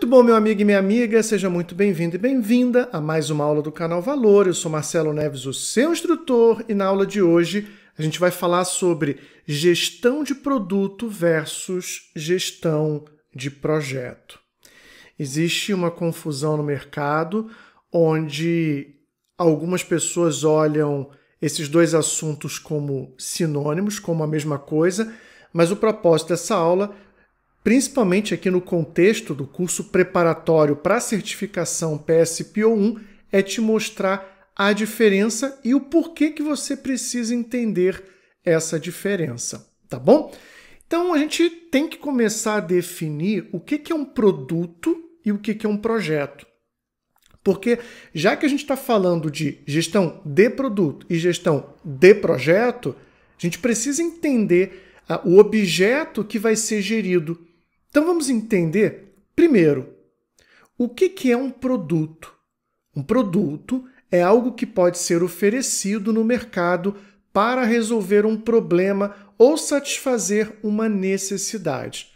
Muito bom, meu amigo e minha amiga, seja muito bem-vindo e bem-vinda a mais uma aula do canal Valor. Eu sou Marcelo Neves, o seu instrutor, e na aula de hoje a gente vai falar sobre gestão de produto versus gestão de projeto. Existe uma confusão no mercado onde algumas pessoas olham esses dois assuntos como sinônimos, como a mesma coisa, mas o propósito dessa aula principalmente aqui no contexto do curso preparatório para a certificação PSPO1, é te mostrar a diferença e o porquê que você precisa entender essa diferença, tá bom? Então a gente tem que começar a definir o que, é um produto e o que é um projeto. Porque já que a gente está falando de gestão de produto e gestão de projeto, a gente precisa entender ah, o objeto que vai ser gerido. Então vamos entender, primeiro, o que, que é um produto. Um produto é algo que pode ser oferecido no mercado para resolver um problema ou satisfazer uma necessidade.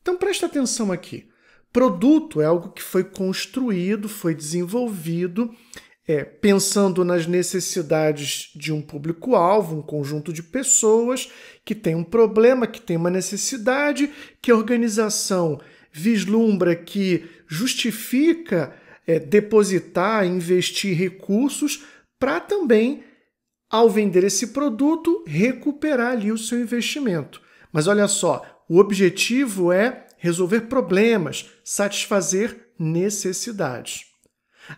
Então presta atenção aqui. Produto é algo que foi construído, foi desenvolvido é, pensando nas necessidades de um público-alvo, um conjunto de pessoas que tem um problema, que tem uma necessidade, que a organização vislumbra que justifica é, depositar, investir recursos para também, ao vender esse produto, recuperar ali o seu investimento. Mas olha só, o objetivo é resolver problemas, satisfazer necessidades.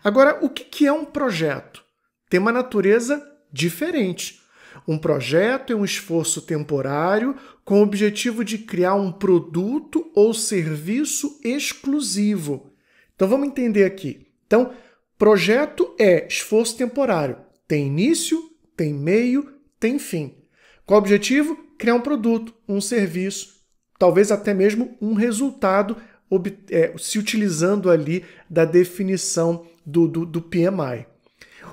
Agora, o que é um projeto? Tem uma natureza diferente. Um projeto é um esforço temporário com o objetivo de criar um produto ou serviço exclusivo. Então vamos entender aqui. Então, projeto é esforço temporário. Tem início, tem meio, tem fim. Qual o objetivo? Criar um produto, um serviço, talvez até mesmo um resultado, é, se utilizando ali da definição do, do, do PMI.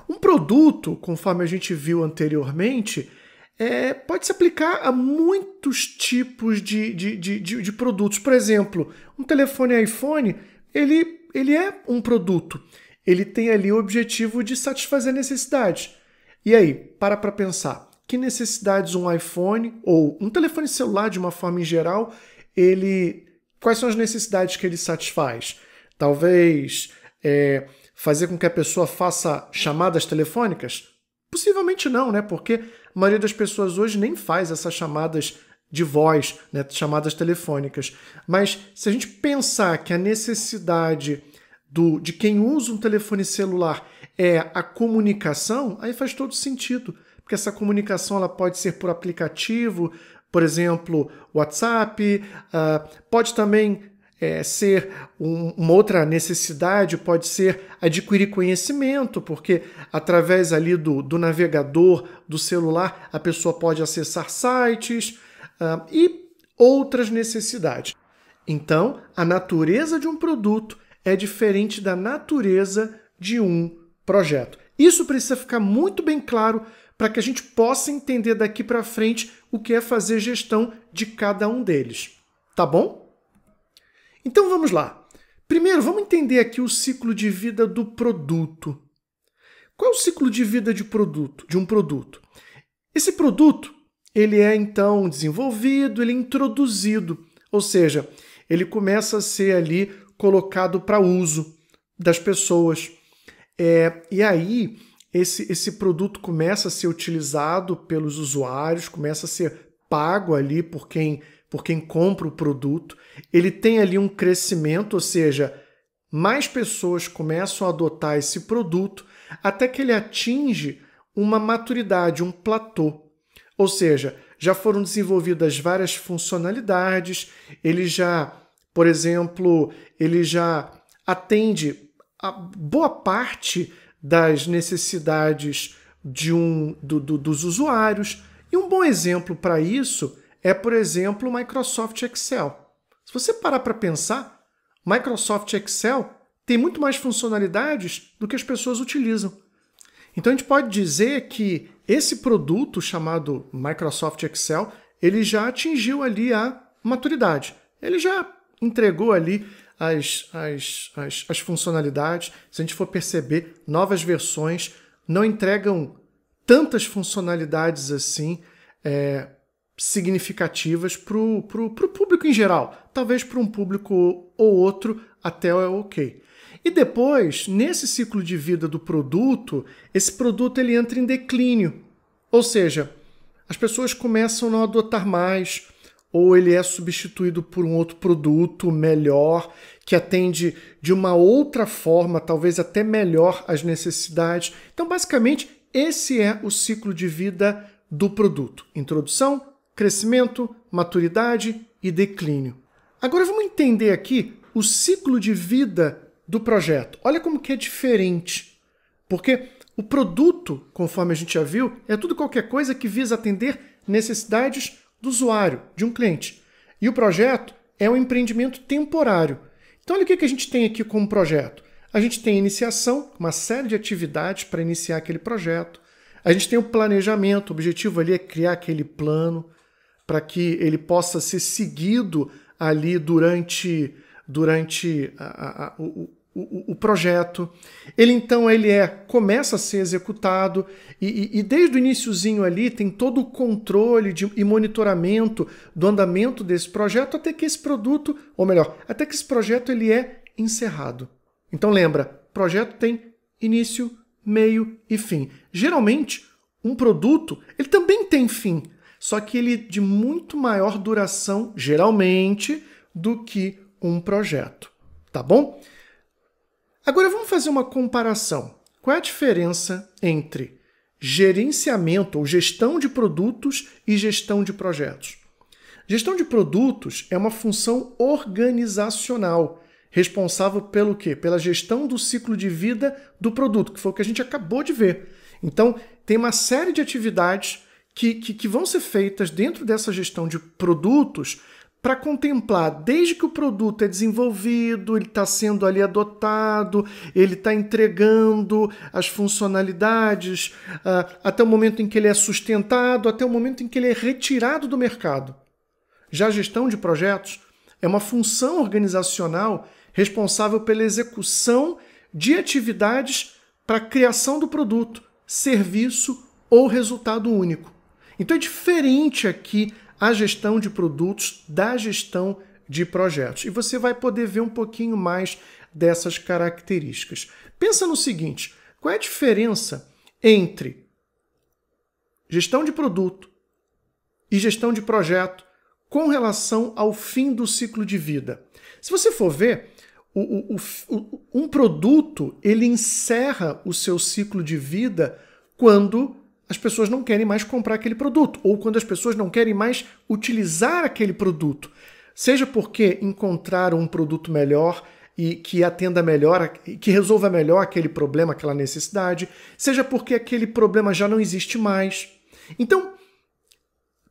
Um produto, conforme a gente viu anteriormente, é, pode se aplicar a muitos tipos de, de, de, de, de produtos. Por exemplo, um telefone iPhone, ele, ele é um produto. Ele tem ali o objetivo de satisfazer necessidades. E aí, para para pensar. Que necessidades um iPhone ou um telefone celular, de uma forma em geral, ele. Quais são as necessidades que ele satisfaz? Talvez. É, fazer com que a pessoa faça chamadas telefônicas? Possivelmente não, né? Porque a maioria das pessoas hoje nem faz essas chamadas de voz, né? chamadas telefônicas. Mas se a gente pensar que a necessidade do, de quem usa um telefone celular é a comunicação, aí faz todo sentido, porque essa comunicação ela pode ser por aplicativo, por exemplo, WhatsApp, uh, pode também é, ser um, uma outra necessidade, pode ser adquirir conhecimento, porque através ali do, do navegador do celular a pessoa pode acessar sites uh, e outras necessidades. Então, a natureza de um produto é diferente da natureza de um projeto. Isso precisa ficar muito bem claro para que a gente possa entender daqui para frente o que é fazer gestão de cada um deles. Tá bom? Então vamos lá. Primeiro, vamos entender aqui o ciclo de vida do produto. Qual é o ciclo de vida de produto, de um produto? Esse produto, ele é então desenvolvido, ele é introduzido, ou seja, ele começa a ser ali colocado para uso das pessoas. É, e aí, esse, esse produto começa a ser utilizado pelos usuários, começa a ser pago ali por quem por quem compra o produto, ele tem ali um crescimento, ou seja, mais pessoas começam a adotar esse produto até que ele atinge uma maturidade, um platô. Ou seja, já foram desenvolvidas várias funcionalidades, ele já, por exemplo, ele já atende a boa parte das necessidades de um do, do, dos usuários. E um bom exemplo para isso é, por exemplo, Microsoft Excel. Se você parar para pensar, Microsoft Excel tem muito mais funcionalidades do que as pessoas utilizam. Então a gente pode dizer que esse produto chamado Microsoft Excel, ele já atingiu ali a maturidade. Ele já entregou ali as, as, as, as funcionalidades. Se a gente for perceber, novas versões não entregam tantas funcionalidades assim. É, significativas para o público em geral. Talvez para um público ou outro até é ok. E depois, nesse ciclo de vida do produto, esse produto ele entra em declínio. Ou seja, as pessoas começam a não adotar mais, ou ele é substituído por um outro produto melhor, que atende de uma outra forma, talvez até melhor, as necessidades. Então, basicamente, esse é o ciclo de vida do produto: introdução, crescimento, maturidade e declínio. Agora vamos entender aqui o ciclo de vida do projeto. Olha como que é diferente. Porque o produto, conforme a gente já viu, é tudo qualquer coisa que visa atender necessidades do usuário, de um cliente. E o projeto é um empreendimento temporário. Então, olha o que a gente tem aqui como projeto. A gente tem a iniciação, uma série de atividades para iniciar aquele projeto. A gente tem o planejamento, o objetivo ali é criar aquele plano para que ele possa ser seguido ali durante, durante a, a, a, o, o, o, projeto. Ele então ele é começa a ser executado e, e, e desde o iníciozinho ali tem todo o controle de, e monitoramento do andamento desse projeto até que esse produto, ou melhor, até que esse projeto ele é encerrado. Então lembra, projeto tem início, meio e fim. Geralmente um produto ele também tem fim, só que ele de muito maior duração, geralmente, do que um projeto, tá bom? Agora vamos fazer uma comparação. Qual é a diferença entre gerenciamento ou gestão de produtos e gestão de projetos? Gestão de produtos é uma função organizacional, responsável pelo quê? Pela gestão do ciclo de vida do produto, que foi o que a gente acabou de ver. Então, tem uma série de atividades que, que, que vão ser feitas dentro dessa gestão de produtos para contemplar desde que o produto é desenvolvido, ele está sendo ali adotado, ele está entregando as funcionalidades, uh, até o momento em que ele é sustentado, até o momento em que ele é retirado do mercado. Já a gestão de projetos é uma função organizacional responsável pela execução de atividades para a criação do produto, serviço ou resultado único. Então é diferente aqui a gestão de produtos da gestão de projetos. E você vai poder ver um pouquinho mais dessas características. Pensa no seguinte: qual é a diferença entre gestão de produto e gestão de projeto com relação ao fim do ciclo de vida? Se você for ver, o, o, o, um produto ele encerra o seu ciclo de vida quando as pessoas não querem mais comprar aquele produto, ou quando as pessoas não querem mais utilizar aquele produto. Seja porque encontraram um produto melhor e que atenda melhor, que resolva melhor aquele problema, aquela necessidade, seja porque aquele problema já não existe mais. Então,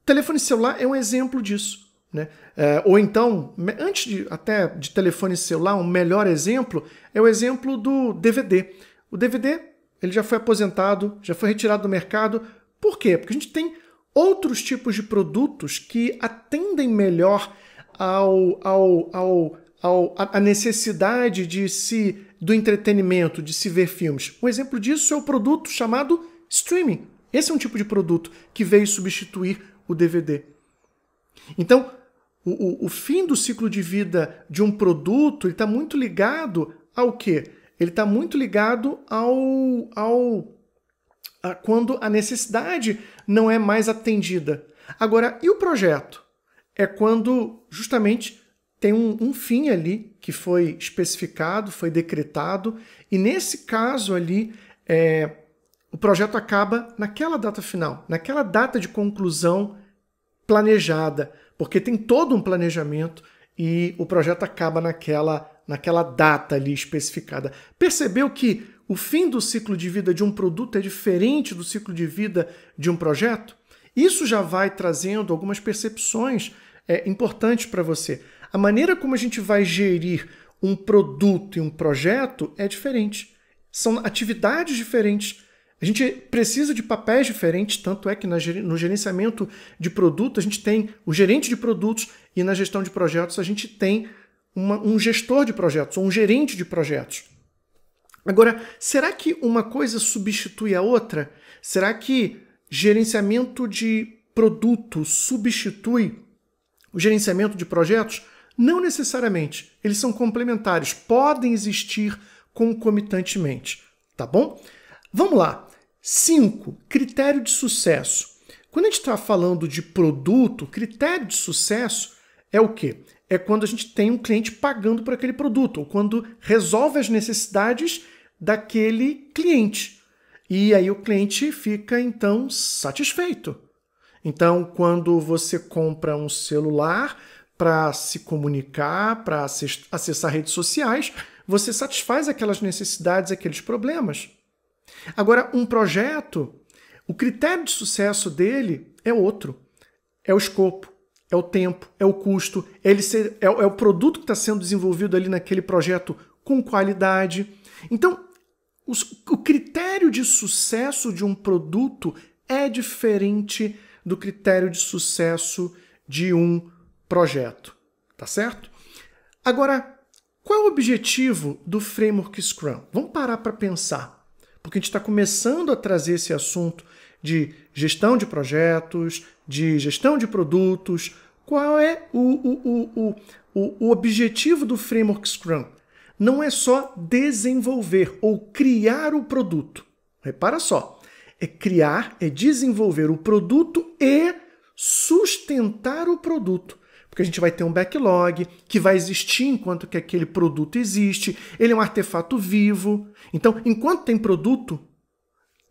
telefone celular é um exemplo disso. Né? É, ou então, antes de, até de telefone celular, um melhor exemplo é o exemplo do DVD. O DVD ele já foi aposentado, já foi retirado do mercado. Por quê? Porque a gente tem outros tipos de produtos que atendem melhor ao, ao, ao, ao a necessidade de se do entretenimento, de se ver filmes. Um exemplo disso é o produto chamado streaming. Esse é um tipo de produto que veio substituir o DVD. Então, o, o, o fim do ciclo de vida de um produto está muito ligado ao que? Ele está muito ligado ao, ao a quando a necessidade não é mais atendida. Agora, e o projeto? É quando justamente tem um, um fim ali que foi especificado, foi decretado, e nesse caso ali é, o projeto acaba naquela data final, naquela data de conclusão planejada, porque tem todo um planejamento e o projeto acaba naquela naquela data ali especificada. Percebeu que o fim do ciclo de vida de um produto é diferente do ciclo de vida de um projeto? Isso já vai trazendo algumas percepções é, importantes para você. A maneira como a gente vai gerir um produto e um projeto é diferente. São atividades diferentes. A gente precisa de papéis diferentes, tanto é que no gerenciamento de produto a gente tem o gerente de produtos e na gestão de projetos a gente tem uma, um gestor de projetos ou um gerente de projetos. Agora, será que uma coisa substitui a outra? Será que gerenciamento de produto substitui o gerenciamento de projetos? Não necessariamente. Eles são complementares, podem existir concomitantemente, tá bom? Vamos lá. 5. Critério de sucesso. Quando a gente está falando de produto, critério de sucesso é o quê? é quando a gente tem um cliente pagando por aquele produto, ou quando resolve as necessidades daquele cliente. E aí o cliente fica então satisfeito. Então, quando você compra um celular para se comunicar, para acessar redes sociais, você satisfaz aquelas necessidades, aqueles problemas. Agora, um projeto, o critério de sucesso dele é outro, é o escopo é o tempo, é o custo, é, ele ser, é, é o produto que está sendo desenvolvido ali naquele projeto com qualidade. Então, os, o critério de sucesso de um produto é diferente do critério de sucesso de um projeto, tá certo? Agora, qual é o objetivo do framework Scrum? Vamos parar para pensar, porque a gente está começando a trazer esse assunto de gestão de projetos, de gestão de produtos. Qual é o, o, o, o, objetivo do framework Scrum? Não é só desenvolver ou criar o produto. Repara só. É criar, é desenvolver o produto e sustentar o produto. Porque a gente vai ter um backlog que vai existir enquanto que aquele produto existe. Ele é um artefato vivo. Então, enquanto tem produto,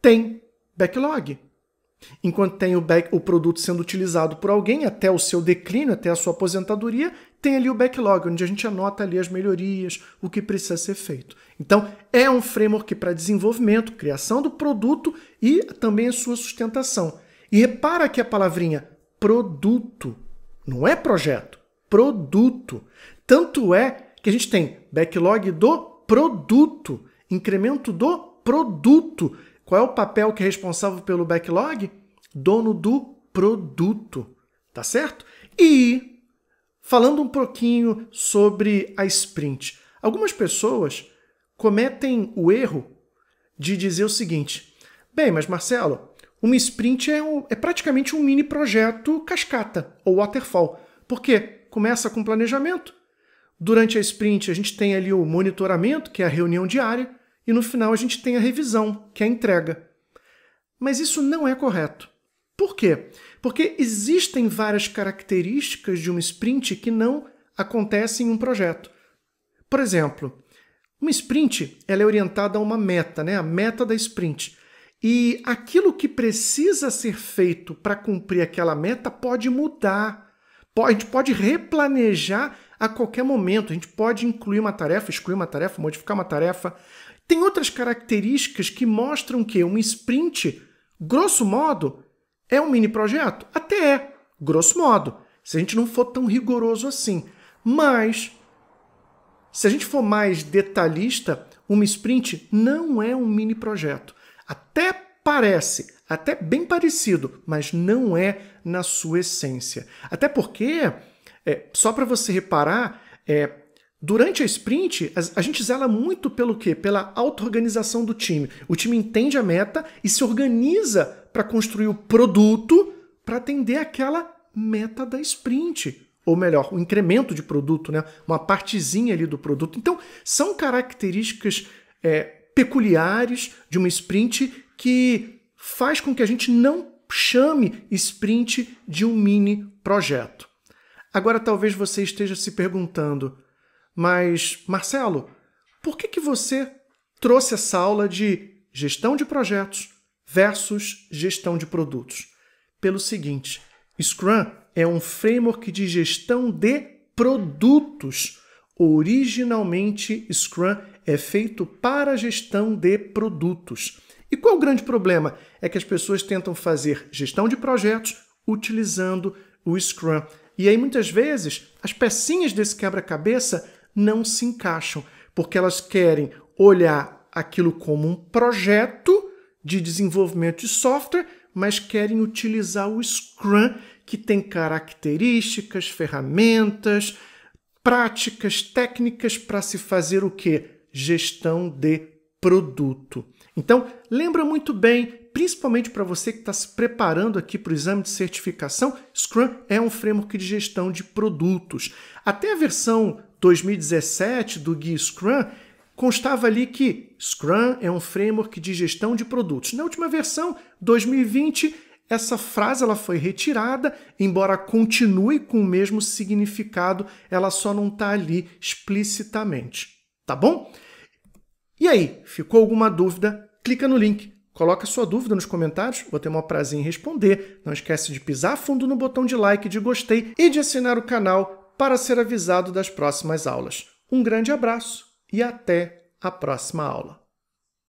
tem backlog. Enquanto tem o, back, o, produto sendo utilizado por alguém até o seu declínio, até a sua aposentadoria, tem ali o backlog, onde a gente anota ali as melhorias, o que precisa ser feito. Então, é um framework para desenvolvimento, criação do produto e também a sua sustentação. E repara que a palavrinha produto não é projeto, produto. Tanto é que a gente tem backlog do produto, incremento do produto qual é o papel que é responsável pelo backlog? Dono do produto, tá certo? E falando um pouquinho sobre a sprint. Algumas pessoas cometem o erro de dizer o seguinte: bem, mas Marcelo, uma sprint é, um, é praticamente um mini projeto cascata ou waterfall. porque Começa com planejamento. Durante a sprint, a gente tem ali o monitoramento, que é a reunião diária e no final a gente tem a revisão, que é a entrega. Mas isso não é correto. Por quê? Porque existem várias características de uma sprint que não acontecem em um projeto. Por exemplo, uma sprint ela é orientada a uma meta, né? a meta da sprint. E aquilo que precisa ser feito para cumprir aquela meta pode mudar. A gente pode replanejar a qualquer momento. A gente pode incluir uma tarefa, excluir uma tarefa, modificar uma tarefa. Tem outras características que mostram que um sprint, grosso modo, é um mini projeto? Até é, grosso modo, se a gente não for tão rigoroso assim. Mas, se a gente for mais detalhista, um sprint não é um mini projeto. Até parece, até bem parecido, mas não é na sua essência. Até porque, é, só para você reparar, é, Durante a sprint, a gente zela muito pelo quê? Pela auto-organização do time. O time entende a meta e se organiza para construir o produto para atender aquela meta da sprint. Ou melhor, o incremento de produto, né? uma partezinha ali do produto. Então, são características é, peculiares de uma sprint que faz com que a gente não chame sprint de um mini projeto. Agora, talvez você esteja se perguntando mas, Marcelo, por que, que você trouxe essa aula de gestão de projetos versus gestão de produtos? Pelo seguinte, Scrum é um framework de gestão de produtos. Originalmente, Scrum é feito para gestão de produtos. E qual o grande problema? É que as pessoas tentam fazer gestão de projetos utilizando o Scrum. E aí, muitas vezes, as pecinhas desse quebra-cabeça não se encaixam, porque elas querem olhar aquilo como um projeto de desenvolvimento de software, mas querem utilizar o Scrum, que tem características, ferramentas, práticas, técnicas para se fazer o que? Gestão de produto. Então, lembra muito bem principalmente para você que está se preparando aqui para o exame de certificação, Scrum é um framework de gestão de produtos. Até a versão 2017 do Gui Scrum, constava ali que Scrum é um framework de gestão de produtos. Na última versão, 2020, essa frase ela foi retirada, embora continue com o mesmo significado, ela só não está ali explicitamente. Tá bom? E aí, ficou alguma dúvida? Clica no link. Coloca sua dúvida nos comentários, vou ter maior prazer em responder. Não esquece de pisar fundo no botão de like, de gostei e de assinar o canal para ser avisado das próximas aulas. Um grande abraço e até a próxima aula.